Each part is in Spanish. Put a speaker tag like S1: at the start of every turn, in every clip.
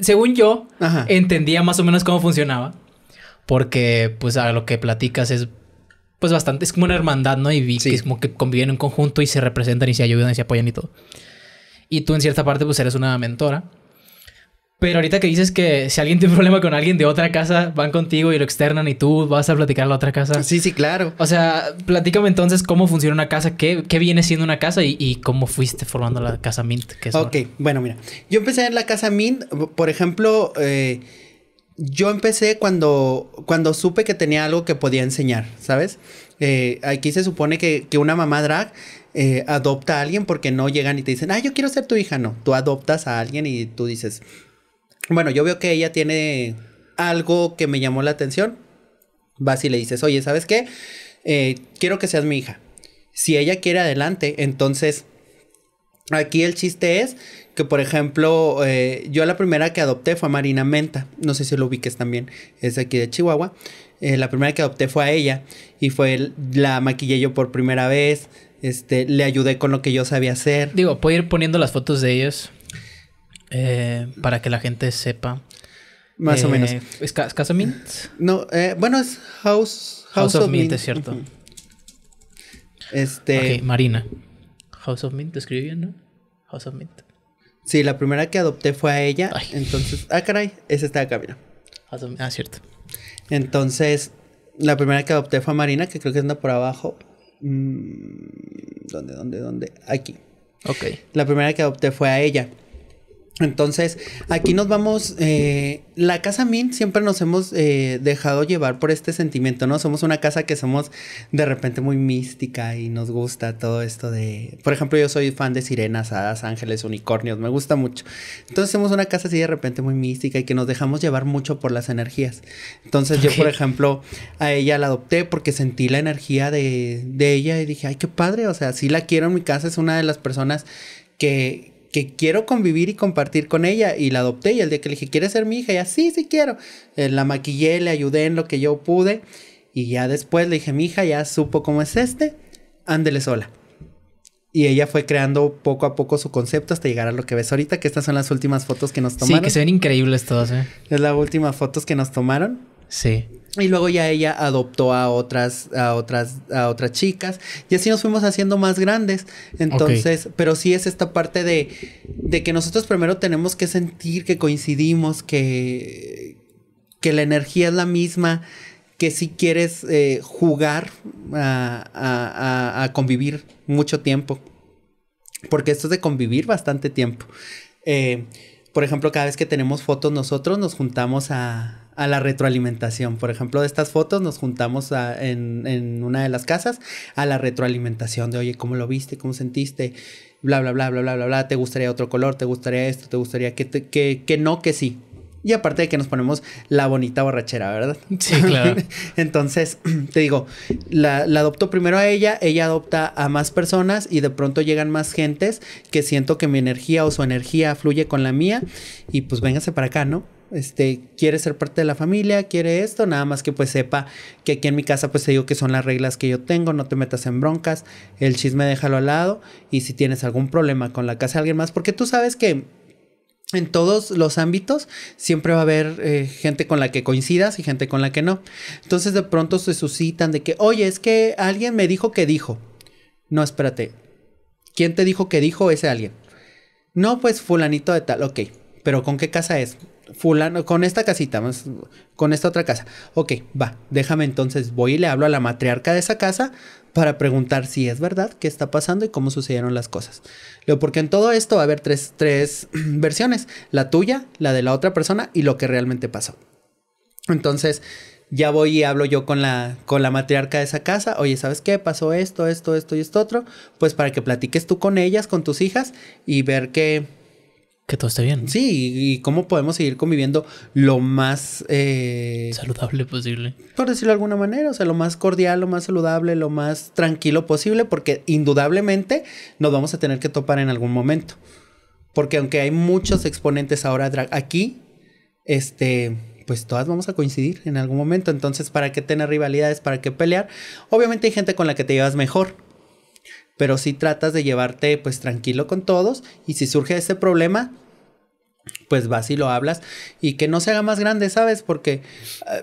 S1: según yo, entendía más o menos cómo funcionaba. Porque, pues, a lo que platicas es, pues, bastante. Es como una hermandad, ¿no? Y es como que conviven en conjunto y se representan y se ayudan y se apoyan y todo. Y tú, en cierta parte, pues, eres una mentora. Pero ahorita que dices que si alguien tiene problema con alguien de otra casa, van contigo y lo externan y tú vas a platicar la otra casa. Sí, sí, claro. O sea, platícame entonces cómo funciona una casa, qué, viene siendo una casa y, cómo fuiste formando la casa Mint. Que ok, bueno, mira.
S2: Yo empecé en la casa Mint, por ejemplo, eh, yo empecé cuando, cuando supe que tenía algo que podía enseñar, ¿sabes? Eh, aquí se supone que, una mamá drag eh, adopta a alguien porque no llegan y te dicen, ah, yo quiero ser tu hija. No, tú adoptas a alguien y tú dices, bueno, yo veo que ella tiene algo que me llamó la atención. Vas y le dices, oye, ¿sabes qué? Eh, quiero que seas mi hija. Si ella quiere adelante, entonces aquí el chiste es que, por ejemplo, eh, yo la primera que adopté fue a Marina Menta. No sé si lo ubiques también. Es aquí de Chihuahua. Eh, la primera que adopté fue a ella y fue la maquillé yo por primera vez. Este, le ayudé con lo que yo sabía hacer. Digo, puedo ir poniendo las fotos de ellos
S1: eh, para que la gente sepa. Más o eh, menos.
S2: ¿Es Casa Mint? No, eh, bueno, es House, House, of, Mint, es cierto. Este. Marina. House of Mint, escribí bien, ¿no? House of Mint. Sí, la primera que adopté fue a ella. Entonces, ah, caray, esa está acá, mira. House of... Ah, cierto. Entonces, la primera que adopté fue a Marina, que creo que anda por abajo. Mm, ¿Dónde, dónde, dónde? Aquí. Ok. La primera que adopté fue a ella. Entonces, aquí nos vamos, eh, la casa Min siempre nos hemos eh, dejado llevar por este sentimiento, ¿no? Somos una casa que somos de repente muy mística y nos gusta todo esto de, por ejemplo, yo soy fan de sirenas, hadas, ángeles, unicornios, me gusta mucho. Entonces, somos una casa así de repente muy mística y que nos dejamos llevar mucho por las energías. Entonces, yo, por ejemplo, a ella la adopté porque sentí la energía de, de ella y dije, ay, qué padre, o sea, sí la quiero en mi casa, es una de las personas que, que, quiero convivir y compartir con ella y la adopté y el día que le dije, ¿quieres ser mi hija? y así sí quiero. Eh, la maquillé, le ayudé en lo que yo pude y ya después le dije, mi hija ya supo cómo es este, ándele sola. Y ella fue creando poco a poco su concepto hasta llegar a lo que ves ahorita, que estas son las últimas fotos que nos tomaron. Sí, que se
S1: ven increíbles todas, ¿eh?
S2: Es la última fotos que nos tomaron. Sí. Y luego ya ella adoptó a otras, a otras, a otras chicas. Y así nos fuimos haciendo más grandes. Entonces, pero sí es esta parte de, que nosotros primero tenemos que sentir que coincidimos, que, que la energía es la misma, que si quieres eh, jugar a, convivir mucho tiempo. Porque esto es de convivir bastante tiempo. Eh, por ejemplo, cada vez que tenemos fotos nosotros nos juntamos a a la retroalimentación. Por ejemplo, de estas fotos nos juntamos en, en, una de las casas a la retroalimentación de, oye, ¿cómo lo viste? ¿Cómo sentiste? Bla, bla, bla, bla, bla, bla, bla. ¿Te gustaría otro color? ¿Te gustaría esto? ¿Te gustaría que, te, que, que no, que sí? Y aparte de que nos ponemos la bonita borrachera, ¿verdad? Sí, claro. Entonces, te digo, la, adopto primero a ella, ella adopta a más personas y de pronto llegan más gentes que siento que mi energía o su energía fluye con la mía y pues véngase para acá, ¿no? este, quiere ser parte de la familia, quiere esto, nada más que pues sepa que aquí en mi casa pues te digo que son las reglas que yo tengo, no te metas en broncas, el chisme déjalo al lado y si tienes algún problema con la casa de alguien más, porque tú sabes que en todos los ámbitos siempre va a haber eh, gente con la que coincidas y gente con la que no. Entonces de pronto se suscitan de que, oye, es que alguien me dijo que dijo. No, espérate. ¿Quién te dijo que dijo ese alguien? No, pues fulanito de tal, ok. Pero ¿con qué casa es? Fulano, con esta casita, más, con esta otra casa. Ok, va, déjame entonces, voy y le hablo a la matriarca de esa casa para preguntar si es verdad, qué está pasando y cómo sucedieron las cosas. porque en todo esto va a haber tres, tres versiones, la tuya, la de la otra persona y lo que realmente pasó. Entonces, ya voy y hablo yo con la, con la matriarca de esa casa, oye, ¿sabes qué? Pasó esto, esto, esto y esto otro, pues para que platiques tú con ellas, con tus hijas y ver qué, que todo esté bien. Sí, y cómo podemos seguir conviviendo lo más eh, saludable posible. Por decirlo de alguna manera, o sea, lo más cordial, lo más saludable, lo más tranquilo posible, porque indudablemente nos vamos a tener que topar en algún momento. Porque aunque hay muchos exponentes ahora aquí, este, pues todas vamos a coincidir en algún momento. Entonces, ¿para qué tener rivalidades? ¿Para qué pelear? Obviamente hay gente con la que te llevas mejor pero sí tratas de llevarte pues tranquilo con todos y si surge ese problema, pues vas y lo hablas y que no se haga más grande, ¿sabes? Porque... Eh,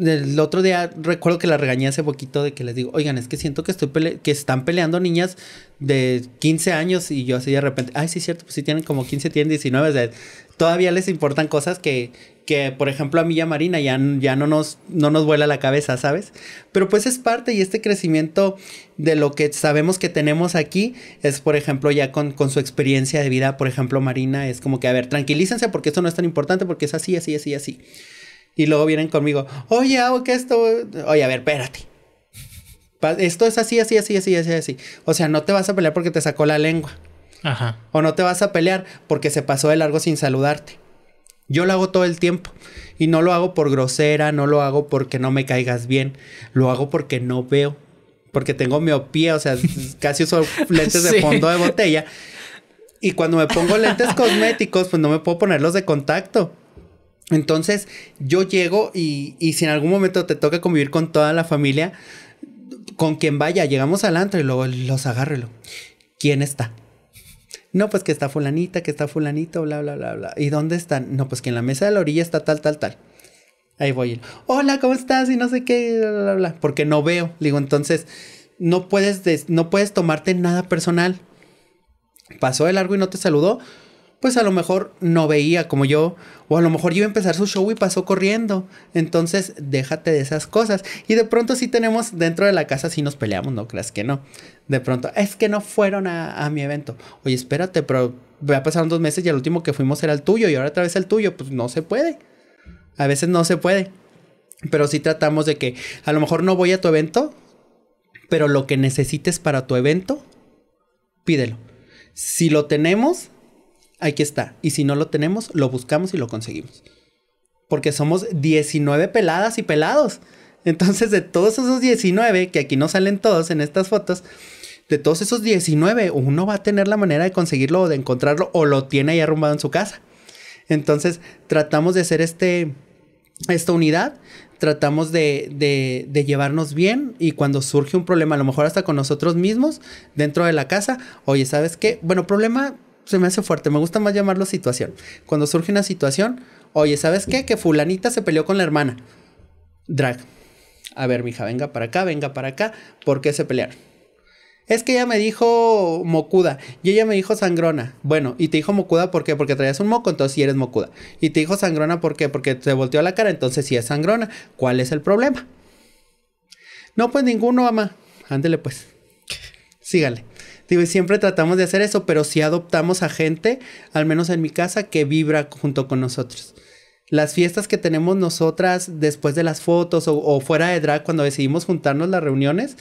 S2: el otro día recuerdo que la regañé hace poquito de que les digo, oigan, es que siento que estoy que están peleando niñas de 15 años y yo así de repente, ay, sí, es cierto, pues sí tienen como 15, tienen 19, todavía les importan cosas que que por ejemplo a mí ya Marina ya, ya no, nos, nos vuela la cabeza, ¿sabes? Pero pues es parte y este crecimiento de lo que sabemos que tenemos aquí es, por ejemplo, ya con, con su experiencia de vida, por ejemplo, Marina, es como que, a ver, tranquilícense porque esto no es tan importante porque es así, así, así, así. Y luego vienen conmigo, oye, hago que esto, oye, a ver, espérate. Esto es así, así, así, así, así, así. O sea, no te vas a pelear porque te sacó la lengua. Ajá. O no te vas a pelear porque se pasó de largo sin saludarte. Yo lo hago todo el tiempo y no lo hago por grosera, no lo hago porque no me caigas bien, lo hago porque no veo, porque tengo miopía, o sea, casi uso lentes de fondo de botella. Y cuando me pongo lentes cosméticos, pues no me puedo ponerlos de contacto. Entonces, yo llego y, y si en algún momento te toca convivir con toda la familia, con quien vaya, llegamos al antro y luego los agárrelo. ¿Quién está? No, pues que está fulanita, que está fulanito, bla, bla, bla, bla. ¿Y dónde están? No, pues que en la mesa de la orilla está tal, tal, tal. Ahí voy. Hola, ¿cómo estás? Y no sé qué, bla, bla, bla. Porque no veo. Digo, entonces, no puedes, no puedes tomarte nada personal. Pasó de largo y no te saludó pues a lo mejor no veía como yo, o a lo mejor iba a empezar su show y pasó corriendo. Entonces, déjate de esas cosas. Y de pronto sí tenemos dentro de la casa, sí nos peleamos, no creas que no. De pronto, es que no fueron a, mi evento. Oye, espérate, pero ya pasaron dos meses y el último que fuimos era el tuyo y ahora otra vez el tuyo. Pues no se puede. A veces no se puede. Pero sí tratamos de que a lo mejor no voy a tu evento, pero lo que necesites para tu evento, pídelo. Si lo tenemos, aquí está. Y si no lo tenemos, lo buscamos y lo conseguimos. Porque somos 19 peladas y pelados. Entonces, de todos esos 19, que aquí no salen todos en estas fotos, de todos esos 19, uno va a tener la manera de conseguirlo o de encontrarlo o lo tiene ahí arrumbado en su casa. Entonces, tratamos de hacer este, esta unidad, tratamos de, de, llevarnos bien y cuando surge un problema, a lo mejor hasta con nosotros mismos, dentro de la casa, oye, ¿sabes qué? Bueno, problema se me hace fuerte, me gusta más llamarlo situación. Cuando surge una situación, oye, ¿sabes qué? Que fulanita se peleó con la hermana. Drag. A ver, mija, venga para acá, venga para acá. ¿Por qué se pelearon? Es que ella me dijo mocuda y ella me dijo sangrona. Bueno, y te dijo mocuda ¿por qué? Porque traías un moco, entonces sí eres mocuda. Y te dijo sangrona ¿por qué? Porque te volteó la cara, entonces sí es sangrona. ¿Cuál es el problema? No, pues ninguno, mamá. Ándele pues. Sígale siempre tratamos de hacer eso, pero si adoptamos a gente, al menos en mi casa, que vibra junto con nosotros. Las fiestas que tenemos nosotras después de las fotos o fuera de drag, cuando decidimos juntarnos las reuniones,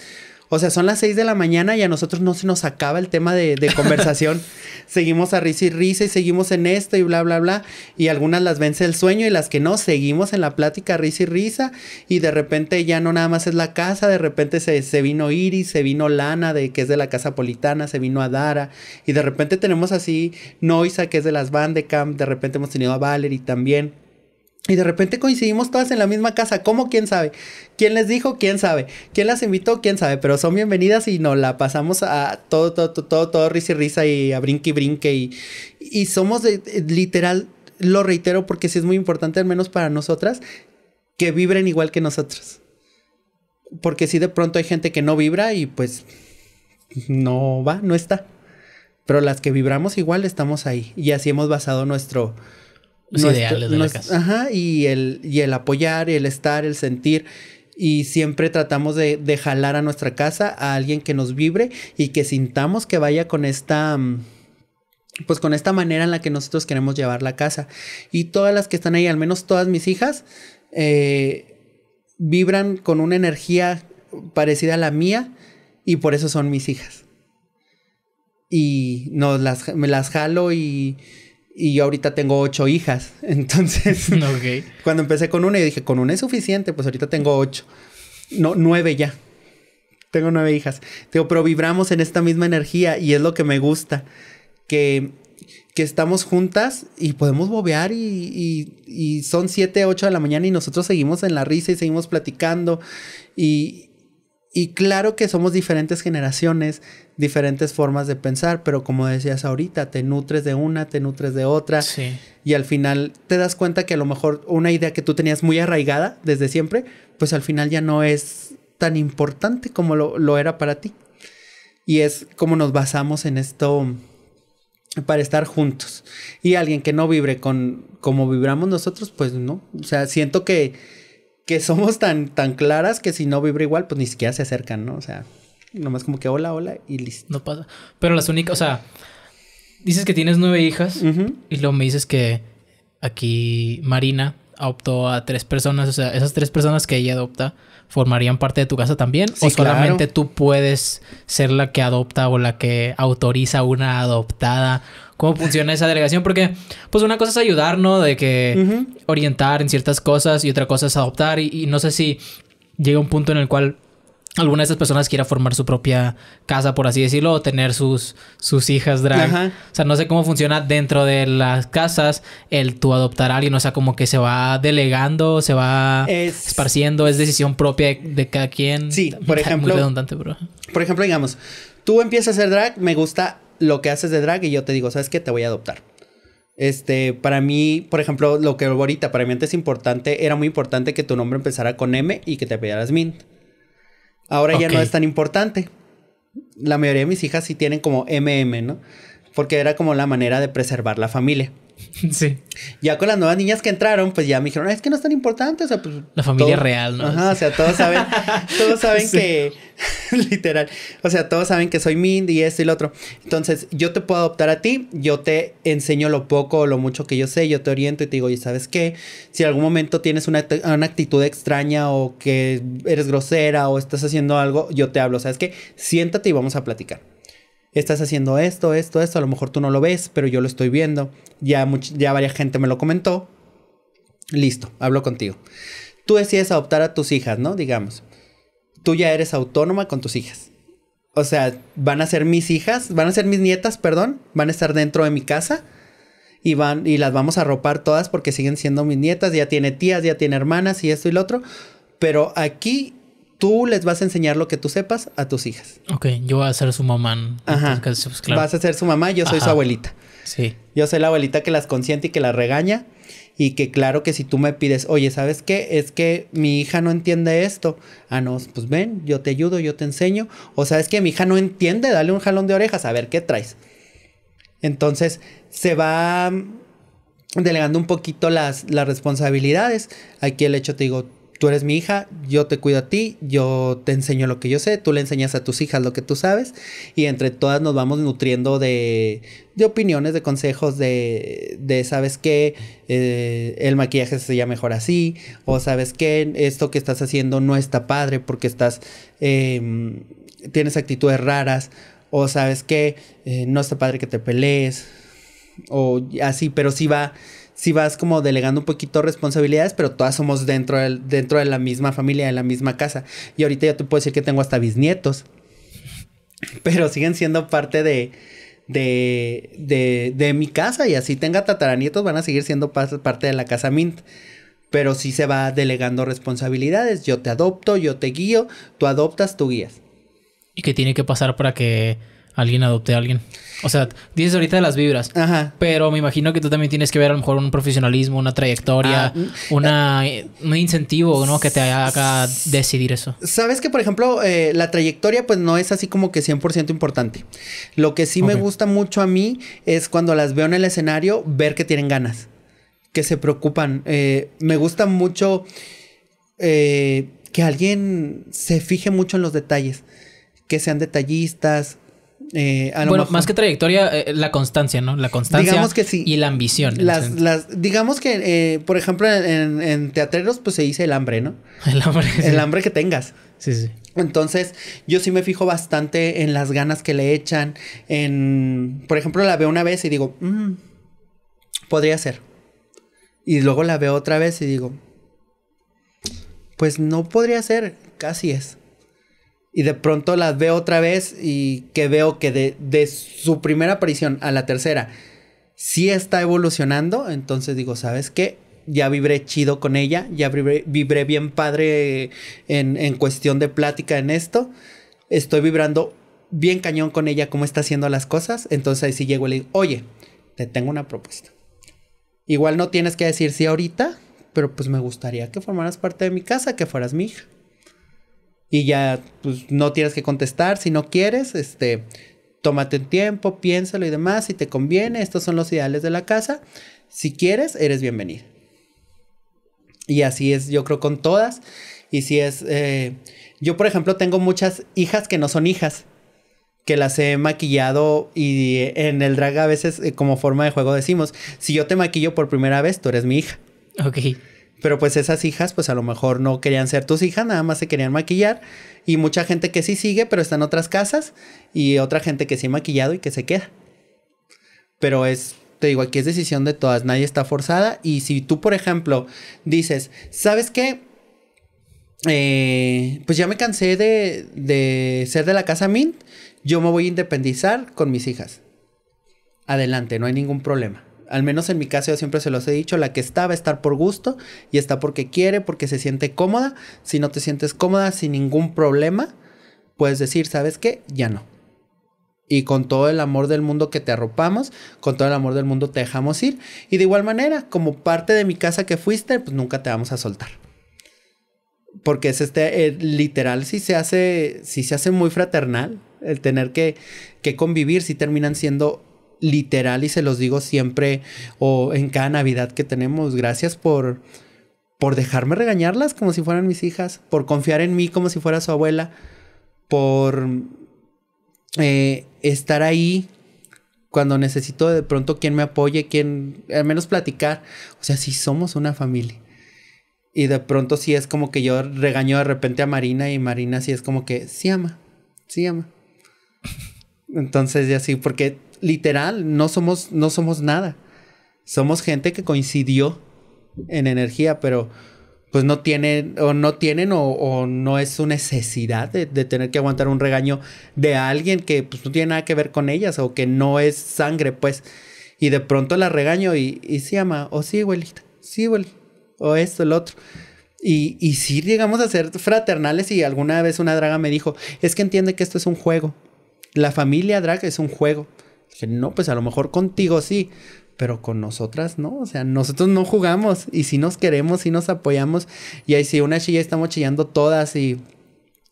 S2: o sea, son las 6 de la mañana y a nosotros no se nos acaba el tema de, conversación. seguimos a risa y risa y seguimos en esto y bla, bla, bla. Y algunas las vence el sueño y las que no, seguimos en la plática risa y risa. Y de repente ya no nada más es la casa, de repente se, vino Iris, se vino Lana, de, que es de la casa politana, se vino a Dara. Y de repente tenemos así Noisa, que es de las Bandecamp. De repente hemos tenido a Valerie también. Y de repente coincidimos todas en la misma casa. ¿Cómo? ¿Quién sabe? ¿Quién les dijo? ¿Quién sabe? ¿Quién las invitó? ¿Quién sabe? Pero son bienvenidas y nos la pasamos a todo, todo, todo, todo, todo risa y risa y a brinque y brinque. Y, y somos de, literal, lo reitero porque sí es muy importante, al menos para nosotras, que vibren igual que nosotros. Porque si de pronto hay gente que no vibra y pues no va, no está. Pero las que vibramos igual estamos ahí. Y así hemos basado nuestro los ideales de la casa. Ajá, y el, y el apoyar, el estar, el sentir. Y siempre tratamos de, de, jalar a nuestra casa a alguien que nos vibre y que sintamos que vaya con esta. Mm, pues con esta manera en la que nosotros queremos llevar la casa. Y todas las que están ahí, al menos todas mis hijas, eh, vibran con una energía parecida a la mía y por eso son mis hijas. Y nos las, me las jalo y y yo ahorita tengo ocho hijas. Entonces, cuando empecé con una, yo dije, con una es suficiente, pues ahorita tengo ocho. No, nueve ya. Tengo nueve hijas. pero vibramos en esta misma energía y es lo que me gusta. Que, estamos juntas y podemos bobear y, son siete, ocho de la mañana y nosotros seguimos en la risa y seguimos platicando. Y, y claro que somos diferentes generaciones, diferentes formas de pensar, pero como decías ahorita, te nutres de una, te nutres de otra. Y al final te das cuenta que a lo mejor una idea que tú tenías muy arraigada desde siempre, pues al final ya no es tan importante como lo, lo era para ti. Y es como nos basamos en esto para estar juntos. Y alguien que no vibre con como vibramos nosotros, pues no. O sea, siento que que somos tan, tan claras que si no vibra igual, pues ni siquiera se acercan, ¿no? O sea, nomás como que hola, hola y listo.
S1: No pasa. Pero las únicas, o sea, dices que tienes nueve hijas y luego me dices que aquí Marina adoptó a tres personas, o sea, esas tres personas que ella adopta formarían parte de tu casa también o solamente tú puedes ser la que adopta o la que autoriza una adoptada cómo funciona esa delegación, porque pues una cosa es ayudar, ¿no? De que orientar en ciertas cosas y otra cosa es adoptar y, no sé si llega un punto en el cual alguna de esas personas quiera formar su propia casa, por así decirlo, o tener sus, sus hijas drag. O sea, no sé cómo funciona dentro de las casas el tú adoptar a alguien, o sea, como que se va delegando, se va esparciendo, es decisión propia de, cada quien. Sí, por ejemplo. Muy redundante, bro.
S2: Por ejemplo, digamos, tú empiezas a hacer drag, me gusta lo que haces de drag y yo te digo, ¿sabes qué? Te voy a adoptar. Este, para mí, por ejemplo, lo que ahorita, para mí antes importante, era muy importante que tu nombre empezara con M y que te apellidaras Mint. Ahora ya no es tan importante. La mayoría de mis hijas sí tienen como MM, ¿no? Porque era como la manera de preservar la familia. Sí. Ya con las nuevas niñas que entraron, pues ya me dijeron, ah, es que no es tan importante, o sea, pues... La familia real, ¿no? o sea, todos saben, todos saben que, literal, o sea, todos saben que soy Mindy y esto y lo otro. Entonces, yo te puedo adoptar a ti, yo te enseño lo poco o lo mucho que yo sé, yo te oriento y te digo, y sabes qué, si en algún momento tienes una, una actitud extraña o que eres grosera o estás haciendo algo, yo te hablo, sabes qué, siéntate y vamos a platicar estás haciendo esto, esto, esto, a lo mejor tú no lo ves, pero yo lo estoy viendo, ya, ya varias gente me lo comentó, listo, hablo contigo. Tú decides adoptar a tus hijas, ¿no? Digamos, tú ya eres autónoma con tus hijas. O sea, van a ser mis hijas, van a ser mis nietas, perdón, van a estar dentro de mi casa y van y las vamos a ropar todas porque siguen siendo mis nietas, ya tiene tías, ya tiene hermanas y esto y lo otro, pero aquí tú les vas a enseñar lo que tú sepas a tus hijas.
S1: Ok, yo voy a ser su mamá. Ajá. Pues, vas a ser
S2: su mamá, yo soy su abuelita. Sí. Yo soy la abuelita que las consiente y que las regaña. Y que claro que si tú me pides, oye, ¿sabes qué? Es que mi hija no entiende esto. Ah, no, pues ven, yo te ayudo, yo te enseño. O sabes que mi hija no entiende, dale un jalón de orejas, a ver qué traes. Entonces, se va mm, delegando un poquito las, las responsabilidades. Aquí el hecho, te digo, tú eres mi hija, yo te cuido a ti, yo te enseño lo que yo sé, tú le enseñas a tus hijas lo que tú sabes y entre todas nos vamos nutriendo de, de opiniones, de consejos, de, de sabes que eh, el maquillaje se mejor así o sabes que esto que estás haciendo no está padre porque estás, em, tienes actitudes raras o sabes que eh, no está padre que te pelees o así, pero sí va si vas como delegando un poquito responsabilidades, pero todas somos dentro, dentro de la misma familia, de la misma casa. Y ahorita yo te puedo decir que tengo hasta bisnietos, pero siguen siendo parte de, de, de, de mi casa y así tenga tataranietos, van a seguir siendo parte de la casa Mint. Pero si se va delegando responsabilidades. Yo te adopto, yo te guío, tú adoptas, tú guías.
S1: ¿Y qué tiene que pasar para que alguien adopte a alguien. O sea, dices ahorita de las vibras. Ajá. Pero me imagino que tú también tienes que ver a lo mejor un profesionalismo, una trayectoria, ah, mm, una, eh, un incentivo, ¿no? Que te haga decidir eso.
S2: Sabes que, por ejemplo, eh, la trayectoria pues no es así como que 100% importante. Lo que sí me gusta mucho a mí es cuando las veo en el escenario, ver que tienen ganas, que se preocupan. Eh, me gusta mucho que alguien se fije mucho en los detalles, que sean detallistas, eh, bueno,
S1: más que trayectoria, eh, eh, la constancia, ¿no? La constancia y la ambición.
S2: Las, digamos que, por ejemplo, en, teatreros, pues se dice el hambre, ¿no? El hambre. El hambre que tengas. Sí, sí. Entonces, yo sí me fijo bastante en las ganas que le echan. En, por ejemplo, la veo una vez y digo, mm, podría ser. Y luego la veo otra vez y digo, pues no podría ser, casi es y de pronto las veo otra vez y que veo que de, su primera aparición a la tercera sí está evolucionando, entonces digo, ¿sabes qué? ya vibré chido con ella, ya vibré, bien padre en, en, cuestión de plática en esto. Estoy vibrando bien cañón con ella, cómo está haciendo las cosas. Entonces ahí sí llego y le digo, oye, te tengo una propuesta. Igual no tienes que decir sí ahorita, pero pues me gustaría que formaras parte de mi casa, que fueras mi hija. Y ya, pues no tienes que contestar. Si no quieres, este, tómate el tiempo, piénsalo y demás. Si te conviene, estos son los ideales de la casa. Si quieres, eres bienvenida. Y así es, yo creo, con todas. Y si es, eh, yo por ejemplo tengo muchas hijas que no son hijas, que las he maquillado y en el drag a veces eh, como forma de juego decimos, si yo te maquillo por primera vez, tú eres mi hija. Ok. Pero pues esas hijas, pues a lo mejor no querían ser tus hijas, nada más se querían maquillar. Y mucha gente que sí sigue, pero está en otras casas. Y otra gente que sí ha maquillado y que se queda. Pero es, te digo, aquí es decisión de todas, nadie está forzada. Y si tú, por ejemplo, dices, ¿sabes qué? Eh, pues ya me cansé de, de ser de la casa Mint, yo me voy a independizar con mis hijas. Adelante, no hay ningún problema al menos en mi caso yo siempre se los he dicho, la que está va a estar por gusto y está porque quiere, porque se siente cómoda. Si no te sientes cómoda sin ningún problema, puedes decir, ¿sabes qué? Ya no. Y con todo el amor del mundo que te arropamos, con todo el amor del mundo te dejamos ir. Y de igual manera, como parte de mi casa que fuiste, pues nunca te vamos a soltar. Porque es este, eh, literal, si se hace, si se hace muy fraternal, el tener que, que convivir, si terminan siendo literal y se los digo siempre o en cada Navidad que tenemos, gracias por por dejarme regañarlas como si fueran mis hijas, por confiar en mí como si fuera su abuela, por eh, estar ahí cuando necesito de pronto quien me apoye, quien al menos platicar. O sea, si somos una familia. Y de pronto sí es como que yo regaño de repente a Marina y Marina sí es como que sí ama, sí ama. Entonces ya sí, porque literal, no somos, no somos nada. Somos gente que coincidió en energía, pero pues no tienen o no tienen o, no es su necesidad de, tener que aguantar un regaño de alguien que pues, no tiene nada que ver con ellas o que no es sangre, pues. Y de pronto la regaño y, y se llama, o sí, abuelita, sí, o esto, el otro. Y, y sí llegamos a ser fraternales y alguna vez una draga me dijo, es que entiende que esto es un juego. La familia draga es un juego. Dije, no, pues a lo mejor contigo sí, pero con nosotras no. O sea, nosotros no jugamos y si nos queremos, si nos apoyamos. Y ahí sí, una chilla estamos chillando todas y.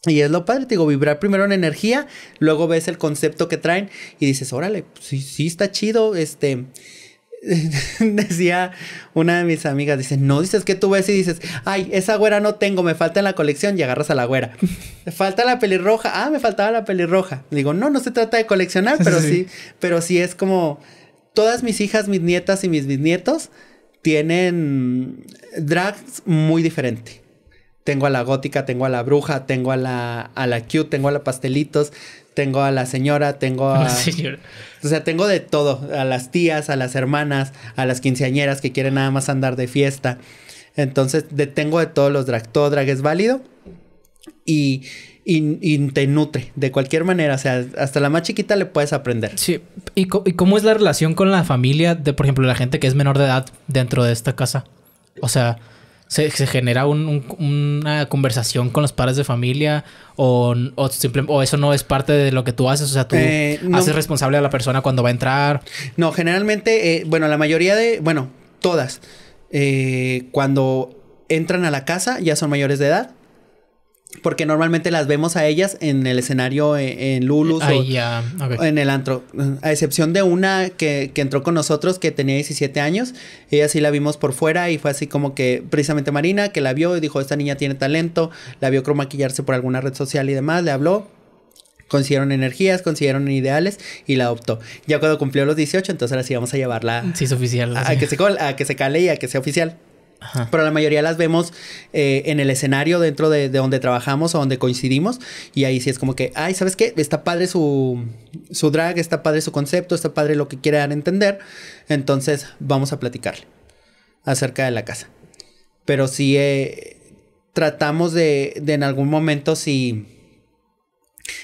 S2: Y es lo padre, digo, vibrar primero en energía, luego ves el concepto que traen y dices, órale, sí, sí está chido, este, decía una de mis amigas, dice, no dices que tú ves y dices, ay, esa güera no tengo, me falta en la colección y agarras a la güera. falta la pelirroja, ah, me faltaba la pelirroja. Digo, no, no se trata de coleccionar, pero sí. pero sí es como todas mis hijas, mis nietas y mis bisnietos tienen drags muy diferente. Tengo a la gótica, tengo a la bruja, tengo a la, a la cute, tengo a la pastelitos, tengo a la señora, tengo a... La señora. O sea, tengo de todo. A las tías, a las hermanas, a las quinceañeras que quieren nada más andar de fiesta. Entonces, tengo de todos los drag. Todo drag es válido. Y, te nutre de cualquier manera. O sea, hasta la más chiquita le puedes aprender. Sí.
S1: ¿Y, ¿Y, cómo es la relación con la familia de, por ejemplo, la gente que es menor de edad dentro de esta casa? O sea, se, genera una conversación con los padres de familia o, o, o, eso no es parte de lo que tú haces, o sea, tú eh, haces
S2: responsable a la persona cuando va a entrar. No, generalmente, eh, bueno, la mayoría de, bueno, todas, eh, cuando entran a la casa ya son mayores de edad porque normalmente las vemos a ellas en el escenario eh, en, Lulu Lulus o, en el antro. A excepción de una que, que, entró con nosotros que tenía 17 años. Ella sí la vimos por fuera y fue así como que precisamente Marina que la vio y dijo, esta niña tiene talento. La vio cromaquillarse maquillarse por alguna red social y demás. Le habló. Consiguieron energías, consiguieron ideales y la adoptó. Ya cuando cumplió los 18, entonces ahora sí vamos a llevarla... Sí, que, a que se cale y a que sea oficial. Pero la mayoría las vemos eh, en el escenario dentro de, donde trabajamos o donde coincidimos. Y ahí sí es como que, ay, ¿sabes qué? Está padre su, su drag, está padre su concepto, está padre lo que quiere dar a entender. Entonces vamos a platicarle acerca de la casa. Pero sí eh, tratamos de, en algún momento si,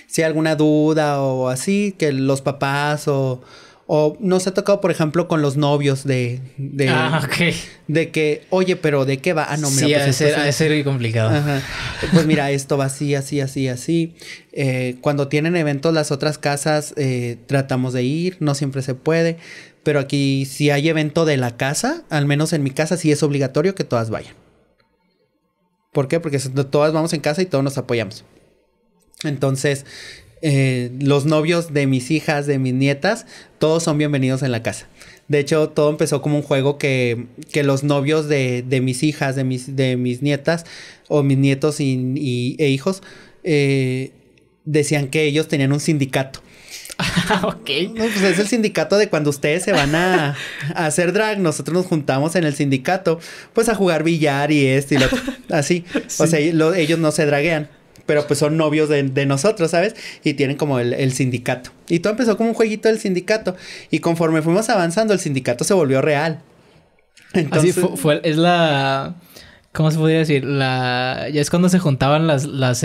S2: si hay alguna duda o así, que los papás o o nos ha tocado, por ejemplo, con los novios de. de ah, ok. De que, oye, pero ¿de qué va? Ah, no, mira, pues. es muy
S1: complicado.
S2: Pues mira, esto va así, así, así, así. Eh, cuando tienen eventos las otras casas, eh, tratamos de ir, no siempre se puede. Pero aquí, si hay evento de la casa, al menos en mi casa, sí es obligatorio que todas vayan. ¿Por qué? Porque todas vamos en casa y todos nos apoyamos. Entonces, eh, los novios de mis hijas, de mis nietas, todos son bienvenidos en la casa. De hecho, todo empezó como un juego que, que los novios de, de, mis hijas, de mis, de mis nietas, o mis nietos y, e hijos, eh, decían que ellos tenían un sindicato. ok. pues es el sindicato de cuando ustedes se van a, hacer drag, nosotros nos juntamos en el sindicato, pues a jugar billar y esto y lo Así. O sea, ellos no se draguean pero pues son novios de, nosotros, ¿sabes? Y tienen como el, sindicato. Y todo empezó como un jueguito del sindicato. Y conforme fuimos avanzando, el sindicato se volvió real.
S1: Entonces... Así fue, es la... ¿Cómo se podría decir? La... Ya es cuando se juntaban las, las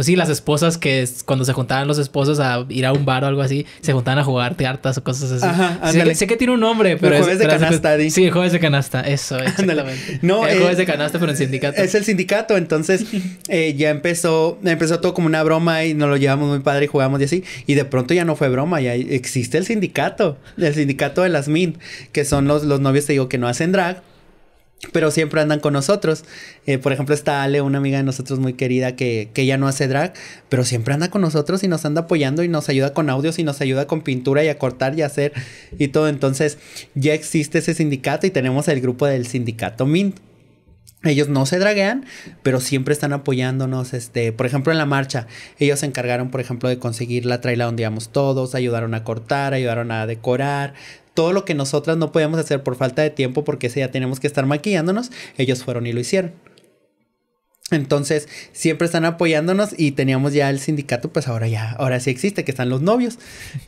S1: pues sí, las esposas que cuando se juntaban los esposos a ir a un bar o algo así, se juntaban a jugar cartas o cosas así. Ajá, sé, que, tiene un nombre, pero... El jueves de canasta, Sí, el jueves de canasta, eso, exactamente. No, el eh, jueves eh, de canasta, pero en sindicato. Es el
S2: sindicato, entonces eh, ya empezó, empezó todo como una broma y nos lo llevamos muy padre y jugamos y así, y de pronto ya no fue broma, ya existe el sindicato, el sindicato de las MIN, que son los, los novios, te digo, que no hacen drag pero siempre andan con nosotros. Eh, por ejemplo, está Ale, una amiga de nosotros muy querida que, que ya no hace drag, pero siempre anda con nosotros y nos anda apoyando y nos ayuda con audios y nos ayuda con pintura y a cortar y a hacer y todo. Entonces, ya existe ese sindicato y tenemos el grupo del sindicato Mint. Ellos no se draguean, pero siempre están apoyándonos. Este, por ejemplo, en la marcha, ellos se encargaron, por ejemplo, de conseguir la traila donde íbamos todos, ayudaron a cortar, ayudaron a decorar, todo lo que nosotras no podíamos hacer por falta de tiempo, porque ese ya tenemos que estar maquillándonos, ellos fueron y lo hicieron. Entonces, siempre están apoyándonos y teníamos ya el sindicato, pues ahora ya, ahora sí existe, que están los novios.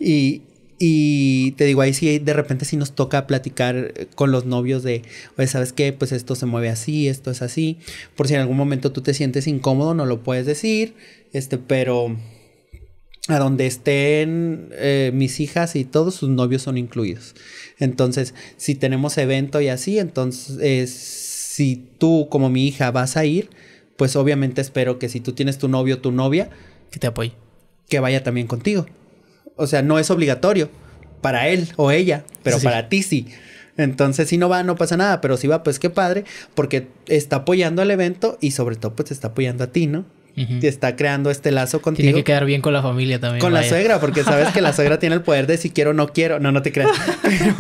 S2: Y, y te digo, ahí sí, de repente sí nos toca platicar eh, con los novios de, oye, ¿sabes qué? Pues esto se mueve así, esto es así. Por si en algún momento tú te sientes incómodo, no lo puedes decir, este, pero a donde estén eh, mis hijas y todos sus novios son incluidos. Entonces, si tenemos evento y así, entonces eh, si tú como mi hija vas a ir, pues obviamente espero que si tú tienes tu novio o tu novia, que te apoye, que vaya también contigo. O sea, no es obligatorio para él o ella, pero para ti sí. Entonces, si no va, no pasa nada, pero si va, pues qué padre, porque está apoyando al evento y sobre todo, pues está apoyando a ti, ¿no? Te está creando este lazo contigo. Tiene que quedar
S1: bien con la familia también. Con la suegra, porque sabes que la suegra
S2: tiene el poder de si quiero o no quiero. No, no te creas. Pero,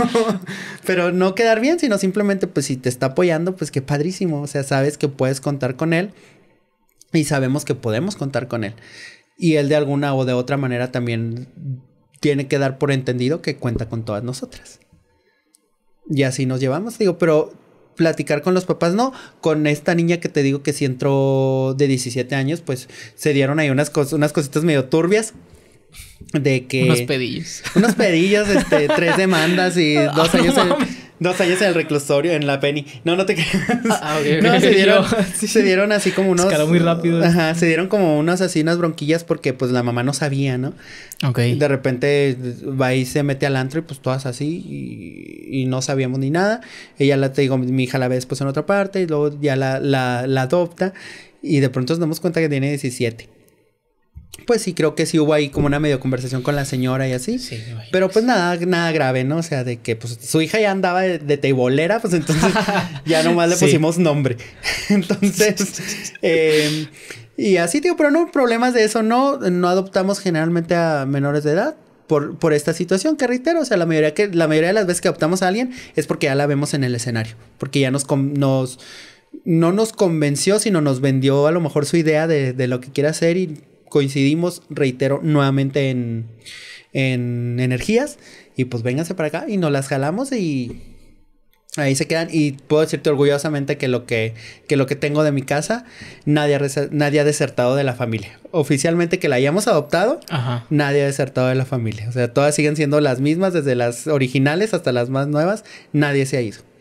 S2: pero, no quedar bien, sino simplemente, pues si te está apoyando, pues qué padrísimo. O sea, sabes que puedes contar con él y sabemos que podemos contar con él. Y él de alguna o de otra manera también tiene que dar por entendido que cuenta con todas nosotras. Y así nos llevamos. Digo, pero platicar con los papás, no, con esta niña que te digo que si entró de 17 años, pues se dieron ahí unas, unas cositas medio turbias. De que. Unos pedillos. Unos pedillos, este, tres demandas y ah, dos años. Dos años en el reclusorio, en la Penny. No, no te creas. Ah, no, se dieron, así como unos. muy rápido. Ajá, se dieron como unas así unas bronquillas porque pues la mamá no sabía, ¿no? Ok. De repente va y se mete al antro y pues todas así y, no sabíamos ni nada. Ella la, te digo, mi hija la ve pues en otra parte y luego ya la, la, la adopta y de pronto nos damos cuenta que tiene 17 pues sí, creo que sí hubo ahí como una medio conversación con la señora y así. Sí, Pero pues nada, nada grave, ¿no? O sea, de que pues su hija ya andaba de, de teibolera, pues entonces ya nomás le pusimos nombre. entonces, em, y así, digo pero no problemas de eso, no, no adoptamos generalmente a menores de edad. Por, por, esta situación que reitero, o sea, la mayoría, que, la mayoría de las veces que adoptamos a alguien es porque ya la vemos en el escenario, porque ya nos, nos no nos convenció, sino nos vendió a lo mejor su idea de, de lo que quiere hacer y coincidimos, reitero, nuevamente en, energías. Y pues vénganse para acá y nos las jalamos y ahí se quedan. Y puedo decirte orgullosamente que lo que, que, lo que tengo de mi casa, nadie ha, nadie ha desertado de la familia. Oficialmente que la hayamos adoptado, nadie ha desertado de la familia. O sea, todas siguen siendo las mismas, desde las originales hasta las más nuevas, nadie se ha ido.